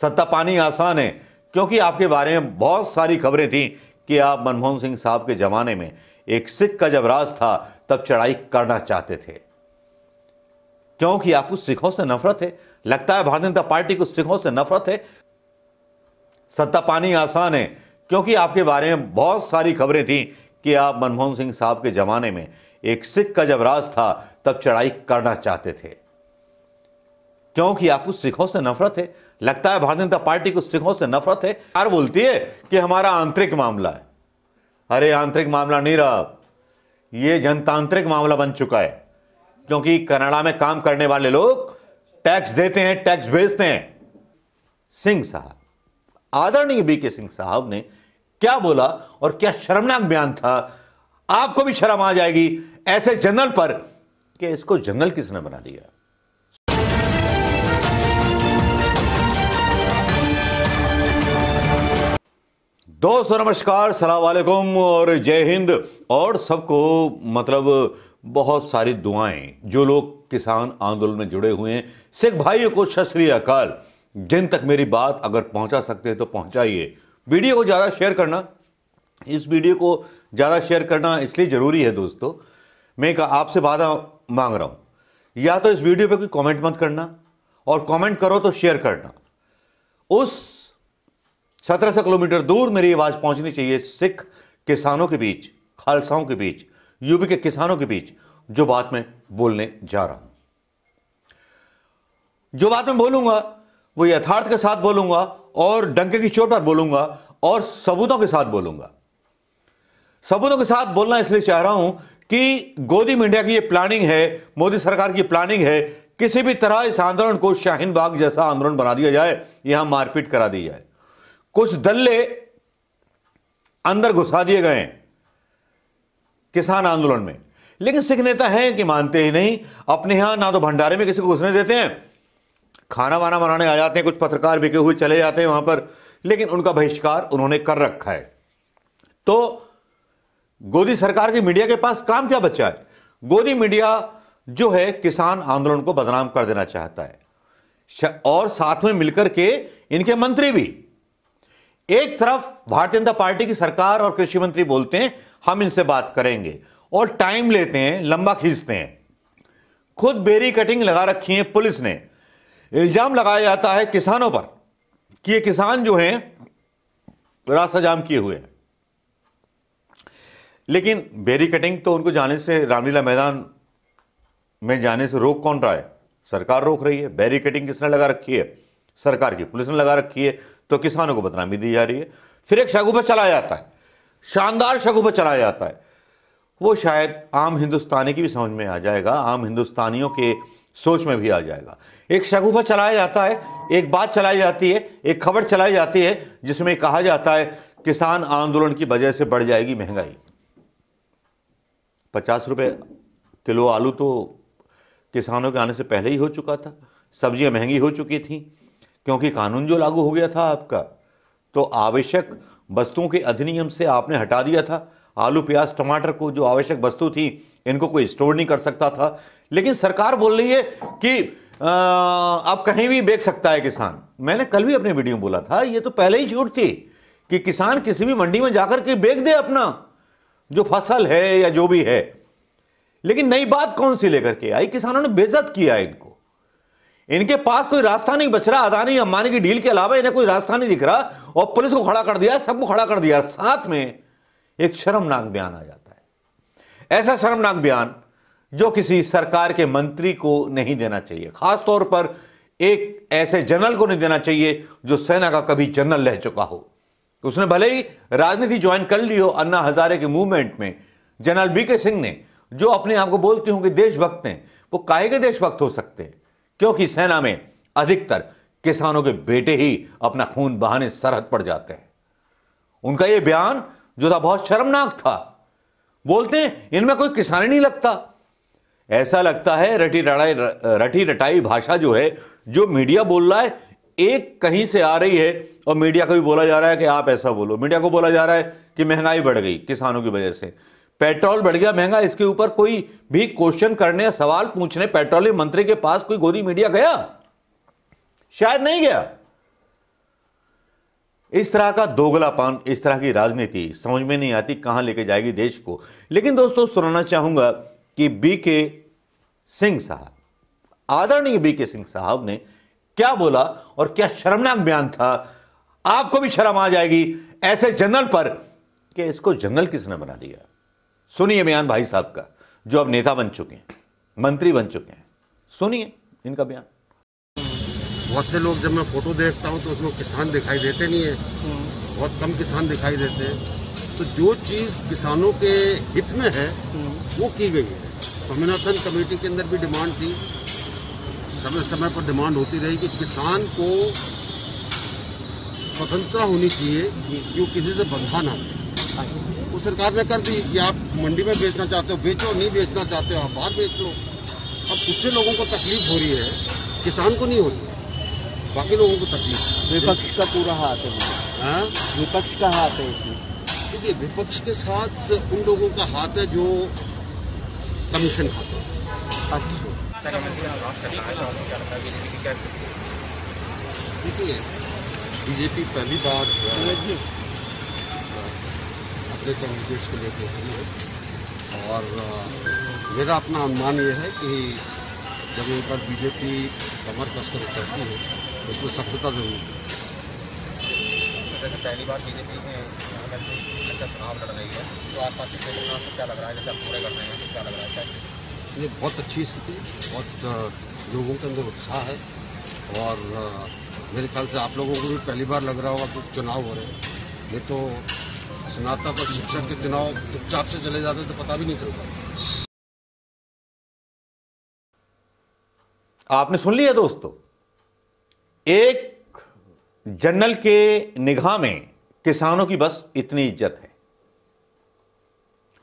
सत्ता पानी आसान है क्योंकि आपके बारे में बहुत सारी खबरें थीं कि आप मनमोहन सिंह साहब के ज़माने में एक सिख का जब राज था तब चढ़ाई करना चाहते थे क्योंकि आपको सिखों से नफरत है लगता है भारतीय जनता पार्टी को सिखों से नफरत है सत्ता पानी आसान है क्योंकि आपके बारे में बहुत सारी खबरें थीं कि आप मनमोहन सिंह साहब के ज़माने में एक सिख का जब राज था तब चढ़ाई करना चाहते थे क्योंकि आपको सिखों से नफरत है लगता है भारतीय जनता पार्टी को सिखों से नफरत है यार बोलती है कि हमारा आंतरिक मामला है अरे आंतरिक मामला नहीं रहा ये जनतांत्रिक मामला बन चुका है क्योंकि कनाडा में काम करने वाले लोग टैक्स देते हैं टैक्स भेजते हैं सिंह साहब आदरणीय बी के सिंह साहब ने क्या बोला और क्या शर्मनाक बयान था आपको भी शर्म आ जाएगी ऐसे जनरल पर कि इसको जनरल किसने बना दिया दोस्तों नमस्कार सलामकुम और जय हिंद और सबको मतलब बहुत सारी दुआएं जो लोग किसान आंदोलन में जुड़े हुए हैं सिख भाइयों को शस्त्री अकाल जिन तक मेरी बात अगर पहुंचा सकते हैं तो पहुंचाइए वीडियो को ज़्यादा शेयर करना इस वीडियो को ज़्यादा शेयर करना इसलिए ज़रूरी है दोस्तों मैं आपसे वादा मांग रहा हूँ या तो इस वीडियो पर कोई कॉमेंट मत करना और कॉमेंट करो तो शेयर करना उस सत्रह सौ किलोमीटर दूर मेरी आवाज़ पहुंचनी चाहिए सिख किसानों के बीच खालसाओं के बीच यूपी के किसानों के बीच जो बात मैं बोलने जा रहा हूं जो बात मैं बोलूंगा वो यथार्थ के साथ बोलूंगा और डंके की चोट पर बोलूंगा और सबूतों के साथ बोलूंगा सबूतों के साथ बोलना इसलिए चाह रहा हूं कि गोदी मीडिया की ये प्लानिंग है मोदी सरकार की प्लानिंग है किसी भी तरह इस आंदोलन को शाहीन बाग जैसा आंदोलन बना दिया जाए यहां मारपीट करा दी जाए कुछ दल्ले अंदर घुसा दिए गए किसान आंदोलन में लेकिन सिख नेता हैं कि मानते ही नहीं अपने यहां ना तो भंडारे में किसी को घुसने देते हैं खाना वाना बनाने आ जाते हैं कुछ पत्रकार बिके हुए चले जाते हैं वहां पर लेकिन उनका बहिष्कार उन्होंने कर रखा है तो गोदी सरकार की मीडिया के पास काम क्या बचा है गोदी मीडिया जो है किसान आंदोलन को बदनाम कर देना चाहता है और साथ में मिलकर के इनके मंत्री भी एक तरफ भारतीय जनता पार्टी की सरकार और कृषि मंत्री बोलते हैं हम इनसे बात करेंगे और टाइम लेते हैं लंबा खींचते हैं खुद बेरी कटिंग लगा रखी है पुलिस ने इल्जाम लगाया जाता है किसानों पर कि ये किसान जो हैं रास्ता जाम किए हुए हैं लेकिन बेरी कटिंग तो उनको जाने से रामलीला मैदान में जाने से रोक कौन रहा है सरकार रोक रही है बैरी कटिंग किसने लगा रखी है सरकार की पुलिस ने लगा रखी है तो किसानों को बदनामी दी जा रही है फिर एक शगुफा चलाया जाता है शानदार शगुफा चलाया जाता है वो शायद आम हिंदुस्तानी की भी समझ में आ जाएगा आम हिंदुस्तानियों के सोच में भी आ जाएगा एक शगुफा चलाया जाता है एक बात चलाई जाती है एक खबर चलाई जाती है जिसमें कहा जाता है किसान आंदोलन की वजह से बढ़ जाएगी महंगाई पचास रुपये किलो आलू तो किसानों के आने से पहले ही हो चुका था सब्जियां महंगी हो चुकी थी क्योंकि कानून जो लागू हो गया था आपका तो आवश्यक वस्तुओं के अधिनियम से आपने हटा दिया था आलू प्याज टमाटर को जो आवश्यक वस्तु थी इनको कोई स्टोर नहीं कर सकता था लेकिन सरकार बोल रही है कि आप कहीं भी बेच सकता है किसान मैंने कल भी अपने वीडियो में बोला था ये तो पहले ही झूठ थी कि किसान किसी भी मंडी में जाकर के बेच दे अपना जो फसल है या जो भी है लेकिन नई बात कौन सी लेकर के आई किसानों ने बेजत किया इनको इनके पास कोई रास्ता नहीं बच रहा अदानी अंबानी की डील के अलावा इन्हें कोई रास्ता नहीं दिख रहा और पुलिस को खड़ा कर दिया सबको खड़ा कर दिया साथ में एक शर्मनाक बयान आ जाता है ऐसा शर्मनाक बयान जो किसी सरकार के मंत्री को नहीं देना चाहिए खासतौर पर एक ऐसे जनरल को नहीं देना चाहिए जो सेना का कभी जनरल रह चुका हो उसने भले ही राजनीति ज्वाइन कर ली हो अन्ना हजारे के मूवमेंट में जनरल बी के सिंह ने जो अपने आप को बोलती हूं कि देशभक्त हैं वो काहे के देशभक्त हो सकते हैं क्योंकि सेना में अधिकतर किसानों के बेटे ही अपना खून बहाने सरहद पर जाते हैं उनका यह बयान जो था बहुत शर्मनाक था बोलते हैं इनमें कोई किसान नहीं लगता ऐसा लगता है रटी रटाई रटी रटाई भाषा जो है जो मीडिया बोल रहा है एक कहीं से आ रही है और मीडिया को भी बोला जा रहा है कि आप ऐसा बोलो मीडिया को बोला जा रहा है कि महंगाई बढ़ गई किसानों की वजह से पेट्रोल बढ़ गया महंगा इसके ऊपर कोई भी क्वेश्चन करने सवाल पूछने पेट्रोलियम मंत्री के पास कोई गोदी मीडिया गया शायद नहीं गया इस तरह का दोगलापान इस तरह की राजनीति समझ में नहीं आती कहां लेके जाएगी देश को लेकिन दोस्तों सुनाना चाहूंगा कि बीके सिंह साहब आदरणीय बीके सिंह साहब ने क्या बोला और क्या शर्मनाक बयान था आपको भी शर्म आ जाएगी ऐसे जनरल पर कि इसको जनरल किसने बना दिया सुनिए बयान भाई साहब का जो अब नेता बन चुके हैं मंत्री बन चुके हैं सुनिए इनका बयान बहुत से लोग जब मैं फोटो देखता हूँ तो उसमें किसान दिखाई देते नहीं है बहुत कम किसान दिखाई देते हैं तो जो चीज किसानों के हित में है वो की गई है स्वामीनाथन तो कमेटी के अंदर भी डिमांड थी समय समय पर डिमांड होती रही कि किसान को स्वतंत्रता होनी चाहिए कि वो किसी से बंधा ना हो वो सरकार ने कर दी कि आप मंडी में बेचना चाहते हो बेचो नहीं बेचना चाहते हो आप बाहर बेच लो अब उससे लोगों को तकलीफ हो रही है किसान को नहीं हो रही बाकी लोगों को तकलीफ विपक्ष का पूरा हाथ है हाँ? विपक्ष का हाथ है इसमें देखिए विपक्ष के साथ उन लोगों का हाथ है जो कमीशन खाते हैं देखिए बीजेपी पहली बार अपने कैंडिडेट्स को लेकर खड़ी है और मेरा अपना अनुमान ये है कि जब इन पर बीजेपी कमर कसकर उतरती है तो उसमें सत्यता जरूर अच्छा, पहली बार बीजेपी में चुनाव लड़ रही है तो आसपास के क्या लग रहा है जैसे आप पूरे कर रहे हैं तो क्या लग रहा है ये बहुत अच्छी स्थिति बहुत लोगों के अंदर उत्साह है और मेरे ख्याल से आप लोगों को भी पहली बार लग रहा होगा कि चुनाव हो रहे हैं ये तो स्नातक और शिक्षक के चुनाव चुपचाप से चले जाते तो पता भी नहीं चलता आपने सुन लिया दोस्तों एक जनरल के निगाह में किसानों की बस इतनी इज्जत है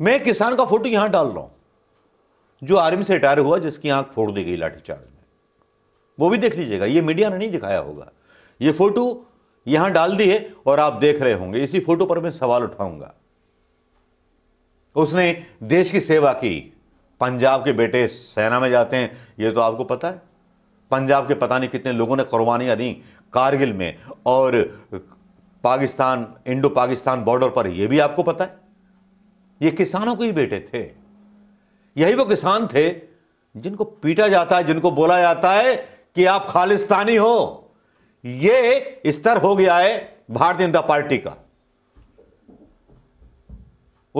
मैं किसान का फोटो यहां डाल रहा हूं जो आर्मी से रिटायर हुआ जिसकी आंख फोड़ दी गई लाठीचार्ज में वो भी देख लीजिएगा ये मीडिया ने नहीं दिखाया होगा ये फोटो यहां डाल दी है और आप देख रहे होंगे इसी फोटो पर मैं सवाल उठाऊंगा उसने देश की सेवा की पंजाब के बेटे सेना में जाते हैं यह तो आपको पता है पंजाब के पता नहीं कितने लोगों ने कुर्बानियां दी कारगिल में और पाकिस्तान इंडो पाकिस्तान बॉर्डर पर यह भी आपको पता है ये किसानों के ही बेटे थे यही वो किसान थे जिनको पीटा जाता है जिनको बोला जाता है कि आप खालिस्तानी हो ये स्तर हो गया है भारतीय जनता पार्टी का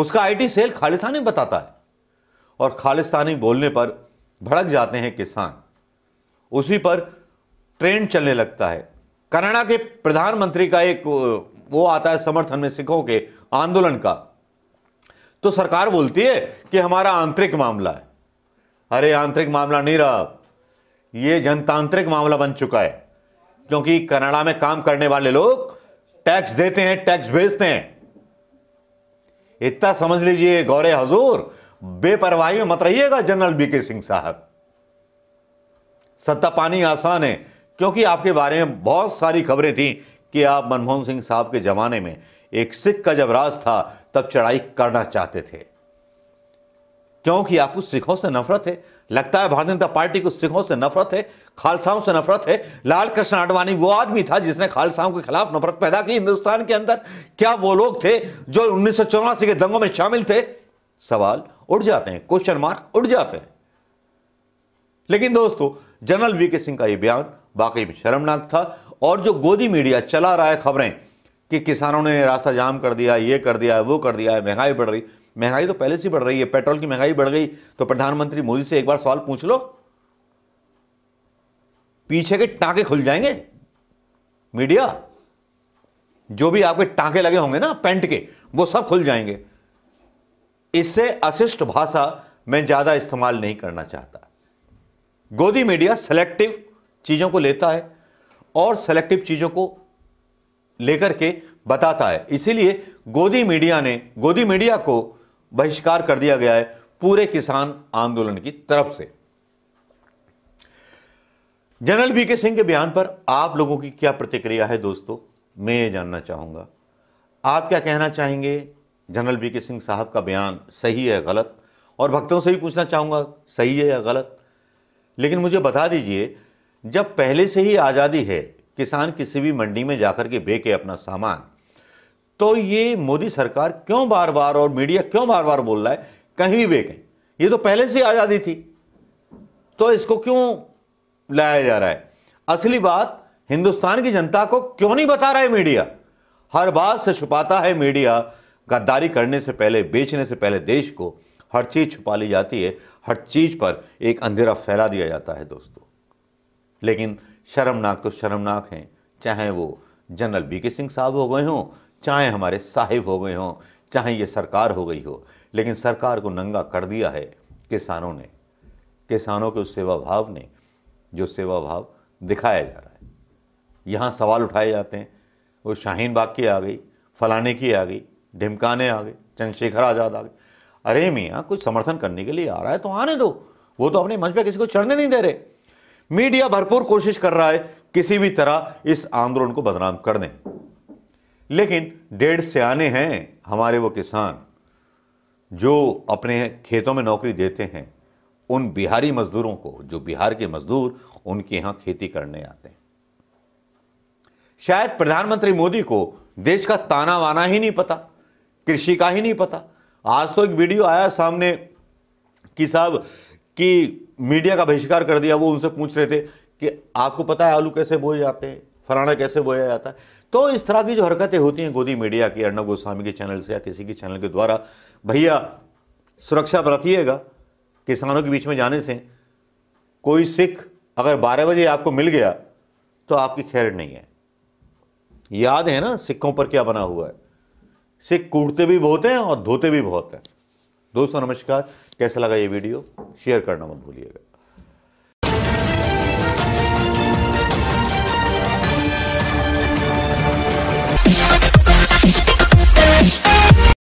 उसका आईटी सेल खालिस्तानी बताता है और खालिस्तानी बोलने पर भड़क जाते हैं किसान उसी पर ट्रेंड चलने लगता है कनाडा के प्रधानमंत्री का एक वो आता है समर्थन में सिखों के आंदोलन का तो सरकार बोलती है कि हमारा आंतरिक मामला है अरे आंतरिक मामला नहीं रहा यह जनतांत्रिक मामला बन चुका है क्योंकि कनाडा में काम करने वाले लोग टैक्स देते हैं टैक्स भेजते हैं इतना समझ लीजिए गौरे हजूर बेपरवाही में मत रहिएगा जनरल बीके सिंह साहब सत्ता पानी आसान है क्योंकि आपके बारे में बहुत सारी खबरें थी कि आप मनमोहन सिंह साहब के जमाने में एक सिख का जब राज था तब चढ़ाई करना चाहते थे क्योंकि आपको सिखों से नफरत है लगता है भारतीय जनता पार्टी को सिखों से नफरत है खालसाओं से नफरत है लाल कृष्ण आडवाणी वो आदमी था जिसने खालसाओं के खिलाफ नफरत पैदा की हिंदुस्तान के अंदर क्या वो लोग थे जो उन्नीस के दंगों में शामिल थे सवाल उठ जाते हैं क्वेश्चन मार्क उठ जाते हैं लेकिन दोस्तों जनरल वी के सिंह का यह बयान वाकई में शर्मनाक था और जो गोदी मीडिया चला रहा है खबरें कि किसानों ने रास्ता जाम कर दिया ये कर दिया वो कर दिया महंगाई बढ़ रही महंगाई तो पहले से बढ़ रही है पेट्रोल की महंगाई बढ़ गई तो प्रधानमंत्री मोदी से एक बार सवाल पूछ लो पीछे के टांके खुल जाएंगे मीडिया जो भी आपके टांके लगे होंगे ना पेंट के वो सब खुल जाएंगे इससे अशिष्ट भाषा मैं ज़्यादा इस्तेमाल नहीं करना चाहता गोदी मीडिया सेलेक्टिव चीज़ों को लेता है और सेलेक्टिव चीज़ों को लेकर के बताता है इसीलिए गोदी मीडिया ने गोदी मीडिया को बहिष्कार कर दिया गया है पूरे किसान आंदोलन की तरफ से जनरल बीके सिंह के बयान पर आप लोगों की क्या प्रतिक्रिया है दोस्तों मैं ये जानना चाहूंगा आप क्या कहना चाहेंगे जनरल बीके सिंह साहब का बयान सही है गलत और भक्तों से भी पूछना चाहूंगा सही है या गलत लेकिन मुझे बता दीजिए जब पहले से ही आज़ादी है किसान किसी भी मंडी में जाकर के बेके अपना सामान तो ये मोदी सरकार क्यों बार बार और मीडिया क्यों बार बार बोल रहा है कहीं भी बेकें ये तो पहले से आज़ादी थी तो इसको क्यों लाया जा रहा है असली बात हिंदुस्तान की जनता को क्यों नहीं बता रहा है मीडिया हर बात से छुपाता है मीडिया गद्दारी करने से पहले बेचने से पहले देश को हर चीज़ छुपा ली जाती है हर चीज़ पर एक अंधेरा फैला दिया जाता है दोस्तों लेकिन शर्मनाक तो शर्मनाक हैं चाहे वो जनरल बी के सिंह साहब हो गए हों चाहे हमारे साहिब हो गए हों चाहे ये सरकार हो गई हो लेकिन सरकार को नंगा कर दिया है किसानों ने किसानों के उस सेवा भाव ने जो सेवा भाव दिखाया जा रहा है यहाँ सवाल उठाए जाते हैं वो शाहीन बाग की आ गई फलाने की आ गई ढिमकाने आ गए चंद्रशेखर आज़ाद आ गए अरे मियाँ कुछ समर्थन करने के लिए आ रहा है तो आने दो वो तो अपने मंच पर किसी को चढ़ने नहीं दे रहे मीडिया भरपूर कोशिश कर रहा है किसी भी तरह इस आंदोलन को बदनाम कर दें लेकिन डेढ़ से आने हैं हमारे वो किसान जो अपने खेतों में नौकरी देते हैं उन बिहारी मजदूरों को जो बिहार के मजदूर उनके यहां खेती करने आते हैं शायद प्रधानमंत्री मोदी को देश का ताना वाना ही नहीं पता कृषि का ही नहीं पता आज तो एक वीडियो आया सामने कि साहब कि मीडिया का बहिष्कार कर दिया वो उनसे पूछ रहे थे कि आपको पता है आलू कैसे बोए जाते हैं फलाना कैसे बोया जाता है तो इस तरह की जो हरकतें होती हैं गोदी मीडिया की अर्णब गोस्वामी के चैनल से या किसी के चैनल के द्वारा भैया सुरक्षा बरतिएगा किसानों के बीच में जाने से कोई सिख अगर 12 बजे आपको मिल गया तो आपकी खैर नहीं है याद है ना सिखों पर क्या बना हुआ है सिख कूटते भी बहुत हैं और धोते भी बहुत हैं दोस्तों नमस्कार कैसा लगा ये वीडियो शेयर करना मत भूलिएगा